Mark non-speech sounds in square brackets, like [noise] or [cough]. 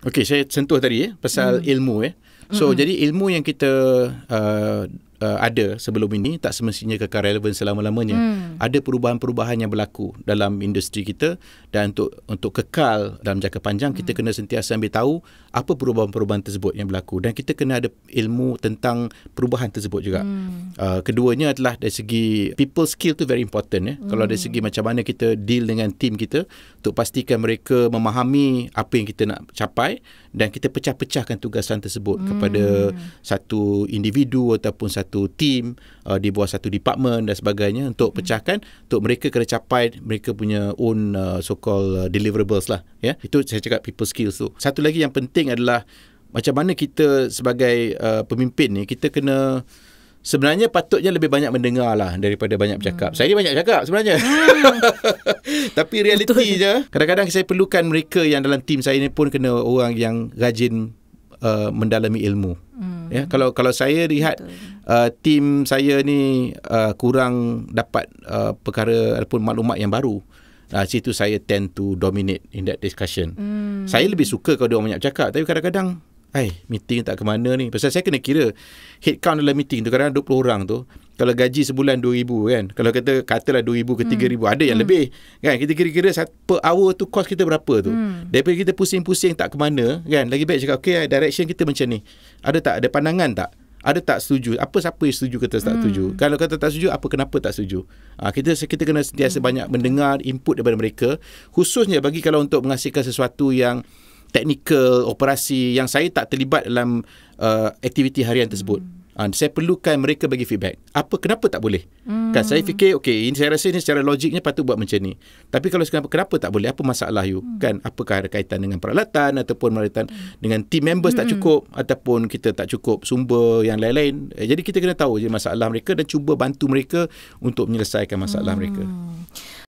Okey, saya sentuh tadi eh pasal hmm. ilmu eh. So hmm. jadi ilmu yang kita uh, uh, ada sebelum ini tak semestinya kekal relevan selama-lamanya. Hmm. Ada perubahan-perubahan yang berlaku dalam industri kita dan untuk untuk kekal dalam jangka panjang hmm. kita kena sentiasa ambil tahu apa perubahan-perubahan tersebut yang berlaku dan kita kena ada ilmu tentang perubahan tersebut juga. Hmm. Uh, keduanya adalah dari segi people skill tu very important ya. Eh. Hmm. Kalau dari hmm. segi macam mana kita deal dengan team kita untuk pastikan mereka memahami apa yang kita nak capai dan kita pecah-pecahkan tugasan tersebut hmm. kepada satu individu ataupun satu tim uh, di bawah satu department dan sebagainya untuk hmm. pecahkan hmm. untuk mereka kena capai mereka punya own uh, so-called uh, deliverables lah ya itu saya cakap people skills tu satu lagi yang penting adalah macam mana kita sebagai uh, pemimpin ni kita kena Sebenarnya patutnya lebih banyak mendengar lah daripada banyak bercakap. Hmm. Saya ni banyak cakap sebenarnya. Hmm. [laughs] Tapi realitinya, kadang-kadang saya perlukan mereka yang dalam tim saya ni pun kena orang yang rajin uh, mendalami ilmu. Hmm. Ya, kalau kalau saya lihat uh, tim saya ni uh, kurang dapat uh, perkara ataupun maklumat yang baru, uh, situ saya tend to dominate in that discussion. Hmm. Saya lebih suka kalau dia orang banyak bercakap. Tapi kadang-kadang Hai, meeting tak ke mana ni. Pasal saya kena kira headcount dalam meeting tu kadang 20 orang tu. Kalau gaji sebulan 2000 kan. Kalau kata katalah 2000 ke 3000 hmm. ada yang hmm. lebih kan. Kita kira-kira per hour tu cost kita berapa tu. Hmm. Daripada kita pusing-pusing tak ke mana kan. Lagi baik cakap okay direction kita macam ni. Ada tak ada pandangan tak? Ada tak setuju? Apa siapa yang setuju kata tak hmm. setuju? Hmm. Kalau kata tak setuju, apa kenapa tak setuju? Ha, kita kita kena sentiasa hmm. banyak mendengar input daripada mereka. Khususnya bagi kalau untuk menghasilkan sesuatu yang teknikal operasi yang saya tak terlibat dalam uh, aktiviti harian tersebut. Hmm. Uh, saya perlukan mereka bagi feedback. Apa kenapa tak boleh? Hmm. Kan saya fikir okey ini saya rasa ini secara logiknya patut buat macam ni. Tapi kalau kenapa kenapa tak boleh? Apa masalah you? Hmm. Kan apakah ada kaitan dengan peralatan ataupun peralatan hmm. dengan team members hmm. tak cukup ataupun kita tak cukup sumber yang lain-lain. Eh, jadi kita kena tahu je masalah mereka dan cuba bantu mereka untuk menyelesaikan masalah hmm. mereka.